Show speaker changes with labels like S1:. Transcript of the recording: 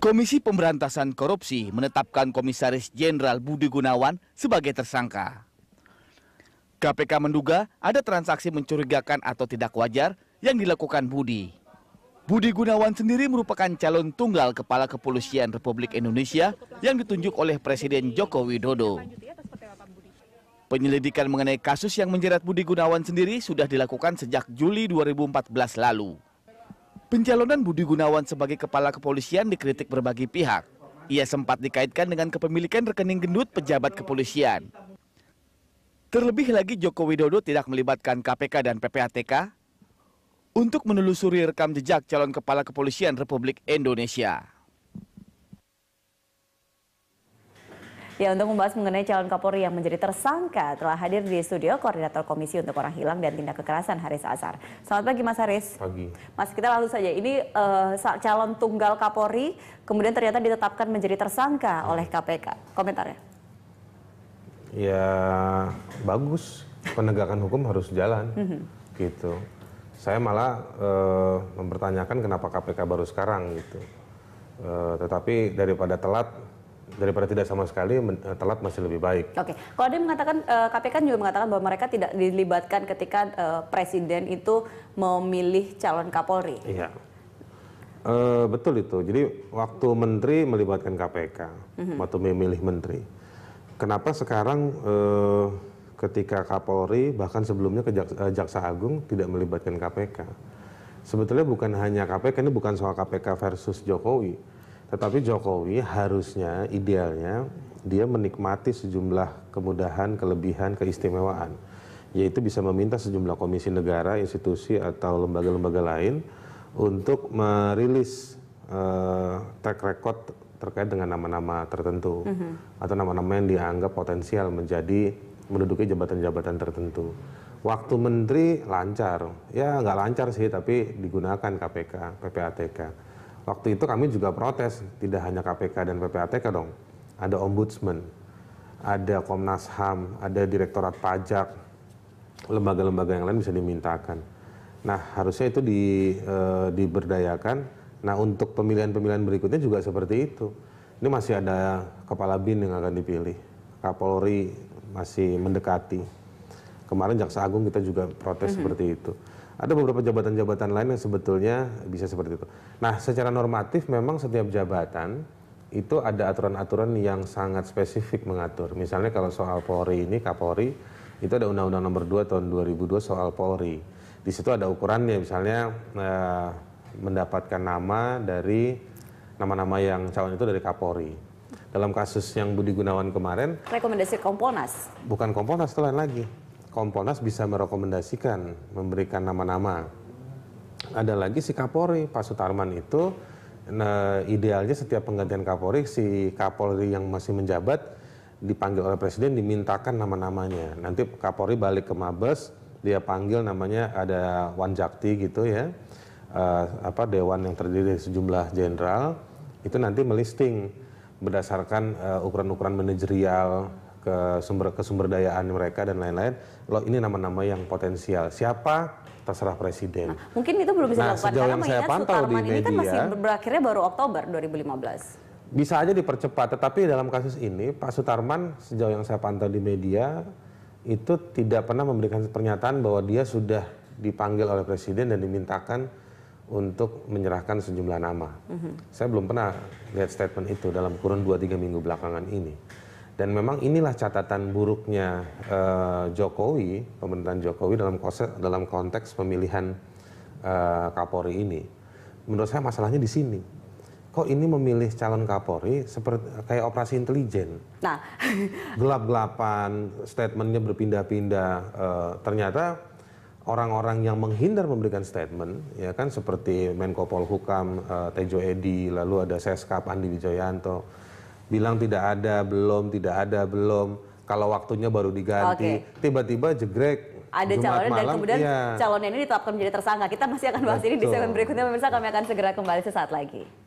S1: Komisi Pemberantasan Korupsi menetapkan Komisaris Jenderal Budi Gunawan sebagai tersangka. KPK menduga ada transaksi mencurigakan atau tidak wajar yang dilakukan Budi. Budi Gunawan sendiri merupakan calon tunggal Kepala Kepolisian Republik Indonesia yang ditunjuk oleh Presiden Joko Widodo. Penyelidikan mengenai kasus yang menjerat Budi Gunawan sendiri sudah dilakukan sejak Juli 2014 lalu. Pencalonan Budi Gunawan sebagai kepala kepolisian dikritik berbagai pihak. Ia sempat dikaitkan dengan kepemilikan rekening gendut pejabat kepolisian. Terlebih lagi Joko Widodo tidak melibatkan KPK dan PPATK untuk menelusuri rekam jejak calon kepala kepolisian Republik Indonesia.
S2: Ya untuk membahas mengenai calon Kapolri yang menjadi tersangka telah hadir di studio Koordinator Komisi untuk Orang Hilang dan Tindak Kekerasan Haris Azhar. Selamat pagi Mas Haris. Pagi. Mas kita langsung saja ini uh, calon tunggal Kapolri kemudian ternyata ditetapkan menjadi tersangka oleh KPK. Komentarnya?
S3: Ya bagus penegakan hukum harus jalan mhm. gitu. Saya malah e, mempertanyakan kenapa KPK baru sekarang gitu. E, tetapi daripada telat daripada tidak sama sekali eh, telat masih lebih baik.
S2: Oke, okay. kalau dia mengatakan uh, eh, KPK kan juga mengatakan bahwa mereka tidak dilibatkan ketika uh, presiden itu memilih calon Kapolri. Iya.
S3: Uh, betul itu. Jadi waktu menteri melibatkan KPK, mm-hmm. waktu memilih menteri. Kenapa sekarang uh, ketika Kapolri bahkan sebelumnya ke Jaksa, uh, Jaksa Agung tidak melibatkan KPK? Sebetulnya bukan hanya KPK, ini bukan soal KPK versus Jokowi tetapi Jokowi harusnya idealnya dia menikmati sejumlah kemudahan, kelebihan, keistimewaan. Yaitu bisa meminta sejumlah komisi negara, institusi atau lembaga-lembaga lain untuk merilis uh, track record terkait dengan nama-nama tertentu mm -hmm. atau nama-nama yang dianggap potensial menjadi menduduki jabatan-jabatan tertentu. Waktu menteri lancar, ya nggak lancar sih tapi digunakan KPK, PPATK. Waktu itu kami juga protes, tidak hanya KPK dan PPATK dong. Ada ombudsman, ada Komnas HAM, ada Direktorat Pajak, lembaga-lembaga yang lain bisa dimintakan. Nah, harusnya itu di, e, diberdayakan. Nah, untuk pemilihan-pemilihan berikutnya juga seperti itu. Ini masih ada kepala bin yang akan dipilih. Kapolri masih mendekati kemarin Jaksa Agung kita juga protes mm -hmm. seperti itu. Ada beberapa jabatan-jabatan lain yang sebetulnya bisa seperti itu. Nah, secara normatif memang setiap jabatan itu ada aturan-aturan yang sangat spesifik mengatur. Misalnya kalau soal Polri ini Kapolri itu ada Undang-Undang Nomor 2 tahun 2002 soal Polri. Di situ ada ukurannya misalnya eh, mendapatkan nama dari nama-nama yang calon itu dari Kapolri dalam kasus yang Budi Gunawan kemarin.
S2: Rekomendasi Komponas
S3: Bukan Komponas, itu lain lagi. Kompolnas bisa merekomendasikan, memberikan nama-nama. Ada lagi si Kapolri, Pak Sutarman itu nah, idealnya setiap penggantian Kapolri, si Kapolri yang masih menjabat dipanggil oleh Presiden dimintakan nama-namanya. Nanti Kapolri balik ke Mabes, dia panggil namanya ada Wanjakti gitu ya, uh, apa Dewan yang terdiri dari sejumlah jenderal, itu nanti melisting berdasarkan eh, ukuran-ukuran uh, manajerial ke sumber kesumberdayaan mereka dan lain-lain. Loh ini nama-nama yang potensial. Siapa terserah presiden. Nah,
S2: mungkin itu belum bisa nah, dilakukan sejauh yang saya pantau di media, ini kan masih berakhirnya baru Oktober 2015.
S3: Bisa aja dipercepat, tetapi dalam kasus ini Pak Sutarman sejauh yang saya pantau di media itu tidak pernah memberikan pernyataan bahwa dia sudah dipanggil oleh presiden dan dimintakan untuk menyerahkan sejumlah nama. Mm -hmm. Saya belum pernah lihat statement itu dalam kurun 2-3 minggu belakangan ini. Dan memang inilah catatan buruknya uh, Jokowi, pemerintahan Jokowi dalam dalam konteks pemilihan uh, Kapolri ini. Menurut saya masalahnya di sini. Kok ini memilih calon Kapolri seperti kayak operasi intelijen? Nah, gelap-gelapan, statementnya berpindah-pindah. Uh, ternyata orang-orang yang menghindar memberikan statement, ya kan seperti Menko Polhukam, uh, Tejo Edi, lalu ada Seskap Andi Wijoyanto bilang tidak ada, belum, tidak ada, belum. Kalau waktunya baru diganti, tiba-tiba okay. jegrek ada Jumat malam, dan kemudian iya. calonnya
S2: ini ditetapkan menjadi tersangka. Kita masih akan bahas Betul. ini di segmen berikutnya pemirsa kami akan segera kembali sesaat lagi.